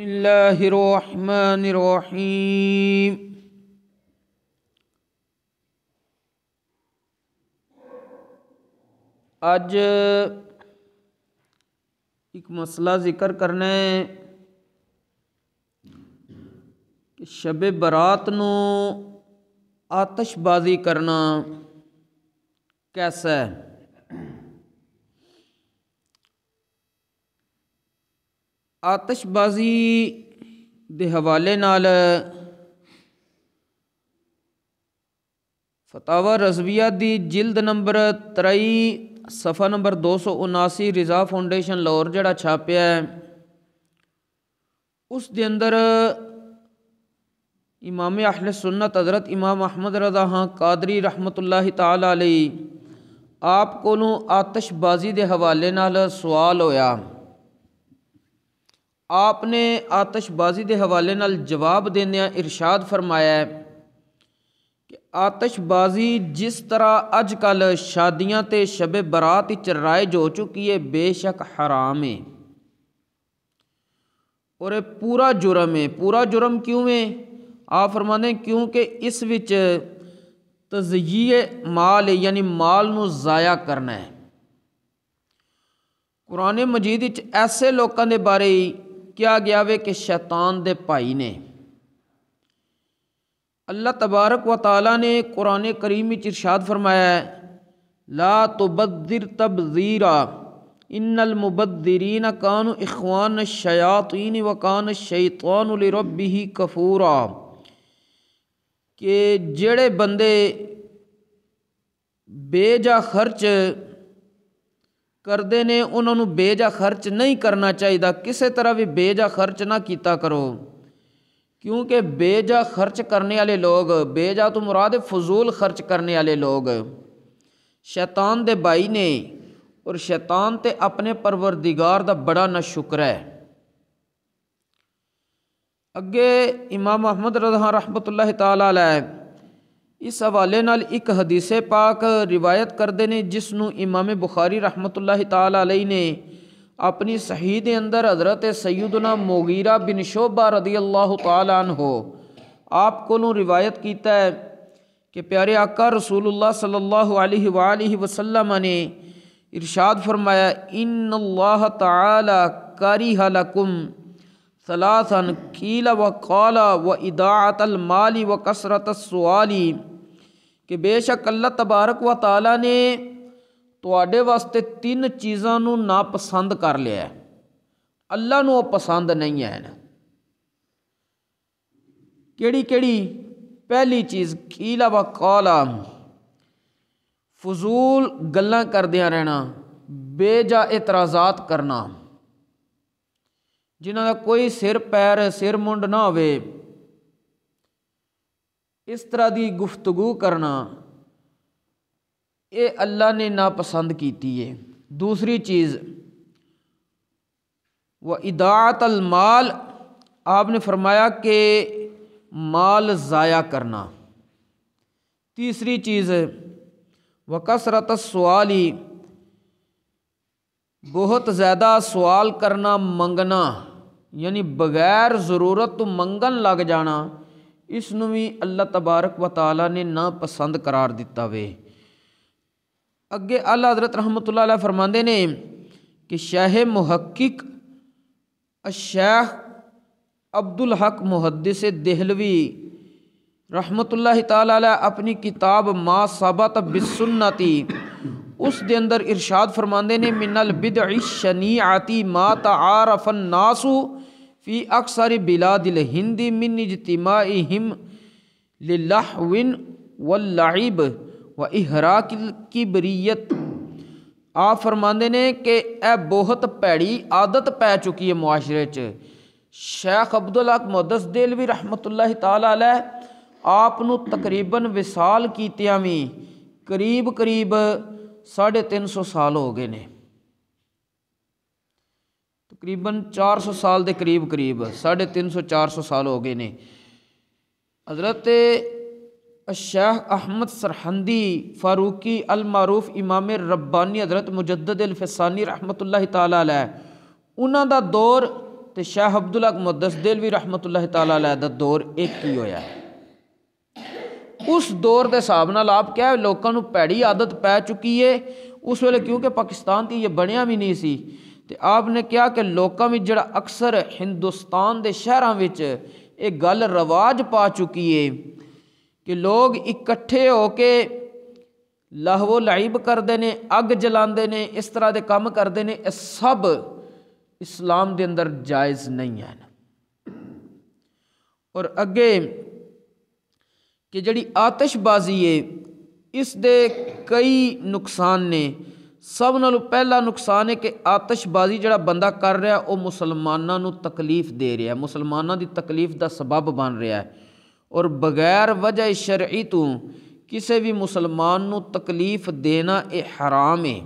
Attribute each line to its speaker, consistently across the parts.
Speaker 1: बसमीम आज एक मसला ज़िक्र करना है कि शब बरात नो आतशबाजी करना कैसा है आतशबाजी के हवाले न फतावा रजविया की जिल्द नंबर त्रई सफ़ा नंबर दो सौ उनासी रिजा फाउंडेन लाहौर जड़ा छापया है उस अंदर इमाम अहल सुन्नत हजरत इमाम अहमद रजा हाँ कादरी रहमत अल्लाह तला आप को आतशबाजी के हवाले न सवाल होया ਆਪ ਨੇ ਆਤਸ਼ਬਾਜ਼ੀ ਦੇ ਹਵਾਲੇ ਨਾਲ ਜਵਾਬ ਦਿੰਦਿਆਂ ਇਰਸ਼ਾਦ ਫਰਮਾਇਆ ਹੈ ਕਿ ਆਤਸ਼ਬਾਜ਼ੀ ਜਿਸ ਤਰ੍ਹਾਂ ਅੱਜ ਕੱਲ ਸ਼ਾਦੀਆਂ ਤੇ ਸ਼ਬੇ ਬਰਾਤ ਵਿੱਚ ਰਾਇਜ ਹੋ ਚੁੱਕੀ ਹੈ ਬੇਸ਼ੱਕ ਹਰਾਮ ਹੈ और ये पूरा जुर्म है पूरा जुर्म क्यों है आप फरमाने क्योंकि इस विच तजये माल है यानी माल ਨੂੰ ਜ਼ਾਇਆ ਕਰਨਾ ਹੈ ਕੁਰਾਨ ਮਜੀਦ ਵਿੱਚ ਐਸੇ ਲੋਕਾਂ ਦੇ ਬਾਰੇ क्या गया ਵੇ ਕਿ ਸ਼ੈਤਾਨ ਦੇ ਭਾਈ ਨੇ अल्लाह तबारक व ताली ने कुरान करीम में इरशाद फरमाया है ला तबद्दिर तबज़ीरा इनमबद्दरीन कान इखवान शयातीन व कान शैतानबी कफूरा के जड़े बंदे बेजा खर्च करते ने उन्होंने बेजा खर्च नहीं करना चाहिए किसी तरह भी बेजा खर्च ना ਨਾ करो क्योंकि बेजा खर्च करने वाले लोग बेजा तो मुराद फजूल खर्च करने वाले लोग शैतान दे भाई ने और शैतान ते अपने परवरदिगार का बड़ा ना शुक्र है अगे इमाम अहमद रजहा रहमत ला इस हवाले नाल एक हदीसे पाक रिवायत करते हैं जिसन इमाम बुखारी रहमत अल्लाह तई ने अपनी सही के अंदर हज़रत सैदना मोगीरा बिन शोबा रदी अल्लाह तन हो आप को रिवायत किया है कि प्यारे आका रसूलुल्लाह सल्लल्लाहु अलैहि वसल्लम ने इरशाद फरमाया इन अल्लाह तारी करी हलकुम सलासन कीला व काला व इदात माली व कसरत सवाली ਕਿ ਬੇਸ਼ੱਕ ਅੱਲਾ ਤਬਾਰਕ ਵਾ ਤਾਲਾ ਨੇ ਤੁਹਾਡੇ ਵਾਸਤੇ ਤਿੰਨ ਚੀਜ਼ਾਂ ਨੂੰ ਨਾਪਸੰਦ ਕਰ ਲਿਆ ਅੱਲਾ ਨੂੰ ਉਹ ਪਸੰਦ ਨਹੀਂ ਹੈ ਕਿਹੜੀ ਕਿਹੜੀ ਪਹਿਲੀ ਚੀਜ਼ ਖੀਲਾ ਵਾ ਕਾਲਾ ਫਜ਼ੂਲ ਗੱਲਾਂ ਕਰਦਿਆਂ ਰਹਿਣਾ ਬੇਜਾ ਇਤਰਾਜ਼ਾਤ ਕਰਨਾ ਜਿਨ੍ਹਾਂ ਦਾ ਕੋਈ ਸਿਰ ਪੈਰ ਸਿਰ ਮੁੰਡ ਨਾ ਹੋਵੇ इस तरह की ਗੁਫ਼ਤਗੂ करना ये अल्लाह ने ਨਾਪਸੰਦ ਕੀਤੀ है दूसरी चीज़ व इदात अलमाल आपने फरमाया कि माल ज़ाया करना तीसरी चीज़ व कसरत सवाली बहुत ज़्यादा सवाल करना मंगना यानी बग़ैर ज़रूरत तो मंगन लग जाना इस भी अल्लाह तबारक व तला ने पसंद करार दिता वे अगे अला हदरत रहमत फरमाते ने कि शेह मुहक्क अशैह अब्दुल हक मुहदस दहलवी रहमत तला अपनी किताब माँ सबा बिसुन्नती उस दे अंदर इर्शाद फरमाते ने मिनल बिद इश शनी आती माँ त आरफन नासू फ़ी अक्सर बिलादिल हिंदी मिन इजतमाम लाहविन वल्लाइब व इहरा किबरीत आप फरमाते ने कि यह बहुत भैड़ी आदत पै चुकी है मुआशरे च शेख अब्दुल हक मुदस देलवी रहमत तला आप तकरीबन विसाल कित्या भी करीब करीब साढ़े तीन सौ साल हो गए ने तकरीबन चार सौ के करीब करीब साढ़े तीन सौ चार सौ साल हो गए ने हज़रत शाह अहमद सरहंदी फ़ारूकी अलमारूफ इमाम रब्बानी हज़रत मुजद्दलफसानी रहमत तला उन्हों का दौर तो शाह मुद्दस दिल भी रहमत तला का दौर एक ही होया उस दौर के हिसाब न आप क्या लोगों को भैड़ी आदत पै चुकी है उस वे क्योंकि पाकिस्तान की यह बनया भी नहीं सी ਤੇ ਆਪ ਨੇ ਕਿਹਾ ਕਿ ਲੋਕਾਂ ਵਿੱਚ ਜਿਹੜਾ ਅਕਸਰ ਹਿੰਦੁਸਤਾਨ ਦੇ ਸ਼ਹਿਰਾਂ ਵਿੱਚ ਇਹ ਗੱਲ ਰਿਵਾਜ ਪਾ ਚੁੱਕੀ ਏ ਕਿ ਲੋਕ ਇਕੱਠੇ ਹੋ ਕੇ ਲਹਵੋ ਲਾਈਬ ਕਰਦੇ ਨੇ ਅੱਗ ਜਲਾਉਂਦੇ ਨੇ ਇਸ ਤਰ੍ਹਾਂ ਦੇ ਕੰਮ ਕਰਦੇ ਨੇ ਇਹ ਸਭ ਇਸਲਾਮ ਦੇ ਅੰਦਰ ਜਾਇਜ਼ ਨਹੀਂ ਹਨ ਔਰ ਅੱਗੇ ਕਿ ਜਿਹੜੀ ਆਤਿਸ਼ਬਾਜ਼ੀ ਏ ਇਸ ਦੇ ਕਈ ਨੁਕਸਾਨ ਨੇ सब नो पहला नुकसान है कि आतशबाजी जोड़ा बंदा कर रहा वह मुसलमाना तकलीफ दे रहा है मुसलमाना की तकलीफ का सबब बन रहा है और बगैर वजह शरी तो किसी भी मुसलमान तकलीफ देना यह हराम है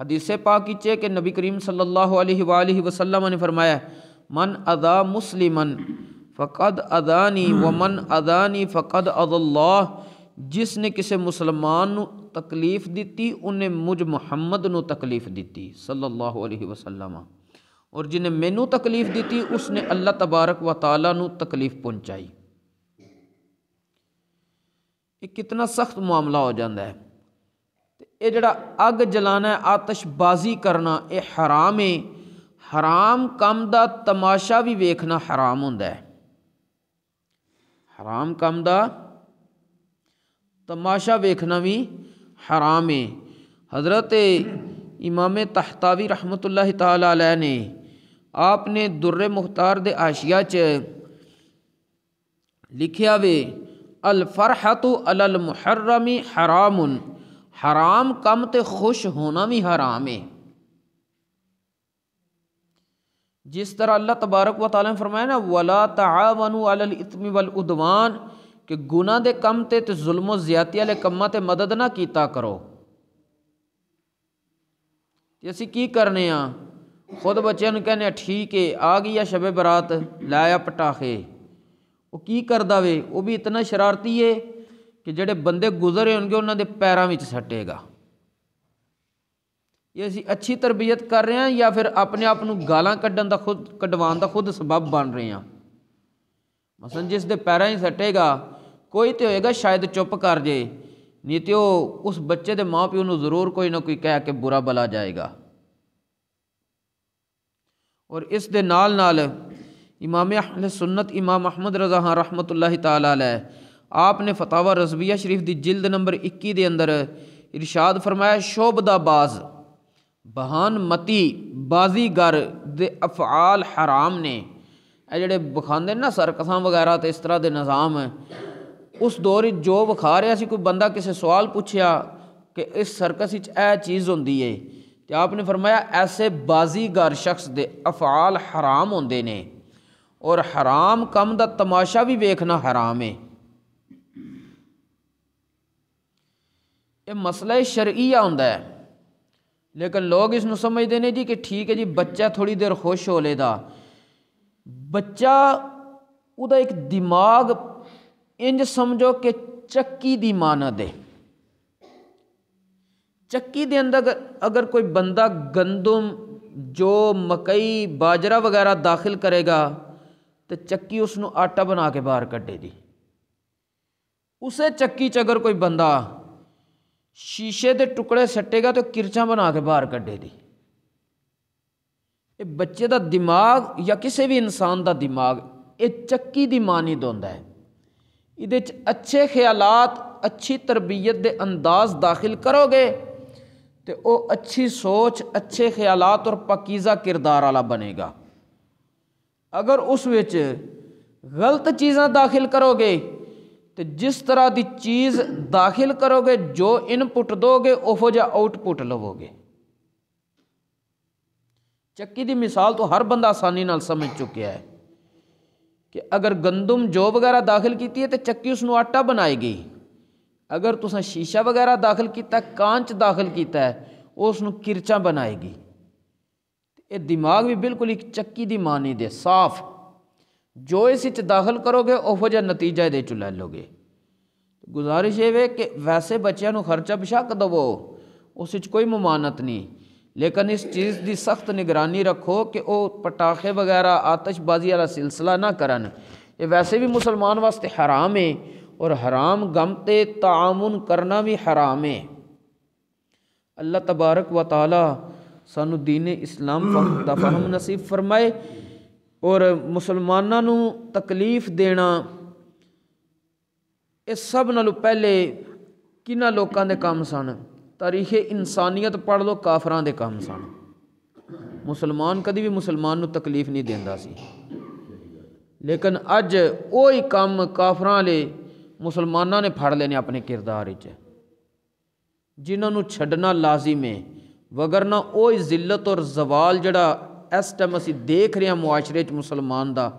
Speaker 1: हदीसे पा किचे कि नबी करीम सल्ला वसलम ने फरमाया मन अदा मुसलिमन फ़कद अदानी व मन अदानी फ़कद अदल्लाह जिसने किसी मुसलमान तकलीफ दी उन्हें मुझ मुहम्मद ਨੂੰ तकलीफ दी ਸੱਲੱਲਾਹੁ ਅਲੈਹਿ और जिन्हें मैनू तकलीफ़ दी उसने अल्लाह तबारक व ताली तकलीफ़ पहुँचाई ये कितना सख्त मामला हो जाता है ये जड़ा अग जलाना आतशबाजी करना ये हराम है हराम काम का तमाशा भी वेखना हराम होंगे हराम काम का तमाशा वेखना भी हराम हज़रत इमाम तहतावी रहमत ला ने आपने दुर्र मुख्तार दे आशिया च लिखिया वे अलफरहतु अलल मुहर्रमी हराम हराम कम तो खुश होना भी हराम है जिस तरह अल्लाह तबारक व ताली ने फरमाया ना वला तावन अल इतमी वल उदवान ਕਿ ਗੁਨਾਹ ਦੇ ਕੰਮ ਤੇ ਤੇ ਜ਼ੁਲਮ ਤੇ ਜ਼ਿਆਤੀ ਵਾਲੇ ਕੰਮਾਂ ਤੇ ਮਦਦ ਨਾ ਕੀਤਾ ਕਰੋ ਤੇ ਅਸੀਂ ਕੀ ਕਰਨੇ ਆ ਖੁਦ ਬੱਚਿਆਂ ਨੂੰ ਕਹਿੰਦੇ ਆ ਠੀਕ ਏ ਆ ਗਈ ਆ ਸ਼ਬੇ ਬਰਾਤ ਲਾਇਆ ਪਟਾਖੇ ਉਹ ਕੀ ਕਰਦਾ ਵੇ ਉਹ ਵੀ ਇਤਨਾ ਸ਼ਰਾਰਤੀ ਏ ਕਿ ਜਿਹੜੇ ਬੰਦੇ ਗੁਜ਼ਰੇ ਹੋਣਗੇ ਉਹਨਾਂ ਦੇ ਪੈਰਾਂ ਵਿੱਚ ਸੱਟੇਗਾ ਇਹ ਅਸੀਂ ਅੱਛੀ ਤਰਬੀਅਤ ਕਰ ਰਹੇ ਆ ਜਾਂ ਫਿਰ ਆਪਣੇ ਆਪ ਨੂੰ ਗਾਲਾਂ ਕੱਢਣ ਦਾ ਖੁਦ ਕਢਵਾਉਣ ਦਾ ਖੁਦ ਸਬਬ ਬਣ ਰਹੇ ਆ ਮਸਲ ਜਿਸ ਦੇ ਪੈਰਾਂ ਹੀ ਸੱਟੇਗਾ कोई तो होगा शायद चुप कर जाए नहीं तो उस बच्चे के माँ प्यो जरूर कोई ना कोई कह के बुरा बला जाएगा और इस दे नाल नाल इमाम अहल सुन्नत इमाम अहमद रजा हाँ रहमत ताल आपने फतावा रजबिया शरीफ की जिल्द नंबर इक्की के अंदर इरशाद फरमाया शोभदा बाज बहान मती बाजीगर दे अफआल हराम ने जोड़े बखाते ना सरकसा वगैरह तो इस तरह के निज़ाम ਉਸ ਦੌਰ ਵਿੱਚ ਜੋ ਵਿਖਾ ਰਿਹਾ ਸੀ ਕੋਈ ਬੰਦਾ ਕਿਸੇ ਸਵਾਲ ਪੁੱਛਿਆ ਕਿ ਇਸ ਸਰਕਸ ਵਿੱਚ ਇਹ ਚੀਜ਼ ਹੁੰਦੀ ਏ ਤੇ ਆਪਨੇ ਫਰਮਾਇਆ ਐਸੇ ਬਾਜ਼ੀਗਰ ਸ਼ਖਸ ਦੇ ਅਫਾਲ ਹਰਾਮ ਹੁੰਦੇ ਨੇ ਔਰ ਹਰਾਮ ਕੰਮ ਦਾ ਤਮਾਸ਼ਾ ਵੀ ਵੇਖਣਾ ਹਰਾਮ ਏ ਇਹ ਮਸਲਾ ਸ਼ਰਈਆ ਹੁੰਦਾ ਹੈ लेकिन लोग इसको समझते हैं जी कि ठीक है जी बच्चा थोड़ी देर खुश हो लेगा बच्चा ਉਹਦਾ ਇੱਕ ਦਿਮਾਗ इंज समझो कि ਚੱਕੀ ਦੀ ਮਾਨਾ ਦੇ ਚੱਕੀ ਦੇ ਅੰਦਰ ਅਗਰ ਕੋਈ ਬੰਦਾ ਗੰਦਮ ਜੋ ਮਕਈ ਬਾਜਰਾ ਵਗੈਰਾ ਦਾਖਲ ਕਰੇਗਾ ਤੇ ਚੱਕੀ ਉਸ ਨੂੰ ਆਟਾ ਬਣਾ ਕੇ ਬਾਹਰ ਕੱਢੇਗੀ ਉਸੇ ਚੱਕੀ 'ਚ ਅਗਰ ਕੋਈ ਬੰਦਾ ਸ਼ੀਸ਼ੇ ਦੇ ਟੁਕੜੇ ਸੱਟੇਗਾ ਤੇ ਕਿਰਚਾਂ ਬਣਾ ਕੇ ਬਾਹਰ ਕੱਢੇਗੀ ਇਹ ਬੱਚੇ ਦਾ ਦਿਮਾਗ ਜਾਂ ਕਿਸੇ ਵੀ ਇਨਸਾਨ ਦਾ ਦਿਮਾਗ ਇਹ ਚੱਕੀ ਦੀ ਮਾਨੀ ਦੋਂਦਾ ਹੈ ਇਹਦੇ 'ਚ ਅੱਛੇ ਖਿਆਲਾਤ ਅੱਛੀ ਤਰਬੀਅਤ ਦੇ ਅੰਦਾਜ਼ ਦਾਖਲ ਕਰੋਗੇ ਤੇ ਉਹ ਅੱਛੀ ਸੋਚ ਅੱਛੇ ਖਿਆਲਾਤ ਔਰ ਪਾਕੀਜ਼ਾ ਕਿਰਦਾਰ ਵਾਲਾ ਬਣੇਗਾ ਅਗਰ ਉਸ ਵਿੱਚ ਗਲਤ ਚੀਜ਼ਾਂ ਦਾਖਲ ਕਰੋਗੇ ਤੇ ਜਿਸ ਤਰ੍ਹਾਂ ਦੀ ਚੀਜ਼ ਦਾਖਲ ਕਰੋਗੇ ਜੋ ਇਨਪੁਟ ਦੋਗੇ ਉਹੋ ਜਿਹਾ ਆਊਟਪੁਟ ਲਵੋਗੇ ਚੱਕੀ ਦੀ ਮਿਸਾਲ ਤੋਂ ਹਰ ਬੰਦਾ ਆਸਾਨੀ ਨਾਲ ਸਮਝ ਚੁੱਕਿਆ ਹੈ ਕਿ ਅਗਰ ਗੰਦਮ ਜੋ ਵਗੈਰਾ ਦਾਖਲ ਕੀਤੀ ਹੈ ਤੇ ਚੱਕੀ ਉਸ ਨੂੰ ਆਟਾ ਬਣਾਏਗੀ ਅਗਰ ਤੁਸੀਂ ਸ਼ੀਸ਼ਾ ਵਗੈਰਾ ਦਾਖਲ ਕੀਤਾ ਕਾਂਚ ਦਾਖਲ ਕੀਤਾ ਹੈ ਉਸ ਨੂੰ ਕਿਰਚਾ ਬਣਾਏਗੀ ਇਹ ਦਿਮਾਗ ਵੀ ਬਿਲਕੁਲ ਇੱਕ ਚੱਕੀ ਦੀ ਮਾਨੀ ਦੇ ਸਾਫ਼ ਜੋ ਇਸ ਵਿੱਚ ਦਾਖਲ ਕਰੋਗੇ ਉਹੋ ਜਿਹਾ ਨਤੀਜਾ ਇਹਦੇ ਚ ਲੈ ਲੋਗੇ ਗੁਜ਼ਾਰਿਸ਼ ਇਹ ਵੇ ਕਿ ਵੈਸੇ ਬੱਚਿਆਂ ਨੂੰ ਖਰਚਾ ਬਿਸ਼ੱਕ ਦਵੋ ਉਸ ਵਿੱਚ ਕੋਈ ਮਮਾਨਤ ਨਹੀਂ लेकिन इस चीज़ की सख्त निगरानी रखो कि वह पटाखे वगैरह आतशबाजी वाला सिलसिला ना करन ये वैसे भी मुसलमान वास्ते हराम है और हराम गम तामुन करना भी हराम है अल्लाह तबारक व ताली सानू दीन इस्लाम फहम नसीब फरमाए और मुसलमानों तकलीफ देना ये सब नालों पहले कि लोगों के काम सन ਤਾਰੀਖ ਇਨਸਾਨੀਅਤ ਪੜ੍ਹ ਲਓ ਕਾਫਰਾਂ ਦੇ ਕੰਮ ਸਨ ਮੁਸਲਮਾਨ ਕਦੀ ਵੀ ਮੁਸਲਮਾਨ ਨੂੰ ਤਕਲੀਫ ਨਹੀਂ ਦਿੰਦਾ ਸੀ ਲੇਕਿਨ ਅੱਜ ਉਹ ਹੀ ਕੰਮ ਕਾਫਰਾਂ ਲਈ ਮੁਸਲਮਾਨਾਂ ਨੇ ਫੜ ਲੈਨੇ ਆਪਣੇ ਕਿਰਦਾਰ ਵਿੱਚ ਜਿਨ੍ਹਾਂ ਨੂੰ ਛੱਡਣਾ ਲਾਜ਼ਮ ਹੈ ਵਗਰਨਾ ਉਹ ਹੀ ਜ਼ਿਲਤ ਔਰ ਜ਼ਵਾਲ ਜਿਹੜਾ ਇਸ ਟਾਈਮ ਅਸੀਂ ਦੇਖ ਰਹੇ ਹਾਂ ਮੁਆਸ਼ਰੇ 'ਚ ਮੁਸਲਮਾਨ ਦਾ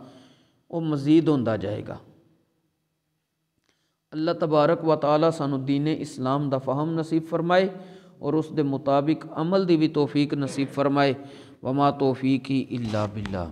Speaker 1: ਉਹ ਮਜ਼ੀਦ ਹੁੰਦਾ ਜਾਏਗਾ अल्लाह तबारक व सानू दीन इस्लाम का फ़हम नसीब फरमाए और उस दे मुताबिक अमल की भी तोफीक नसीब फरमाए वमा तोफीक ही इला बिल्ला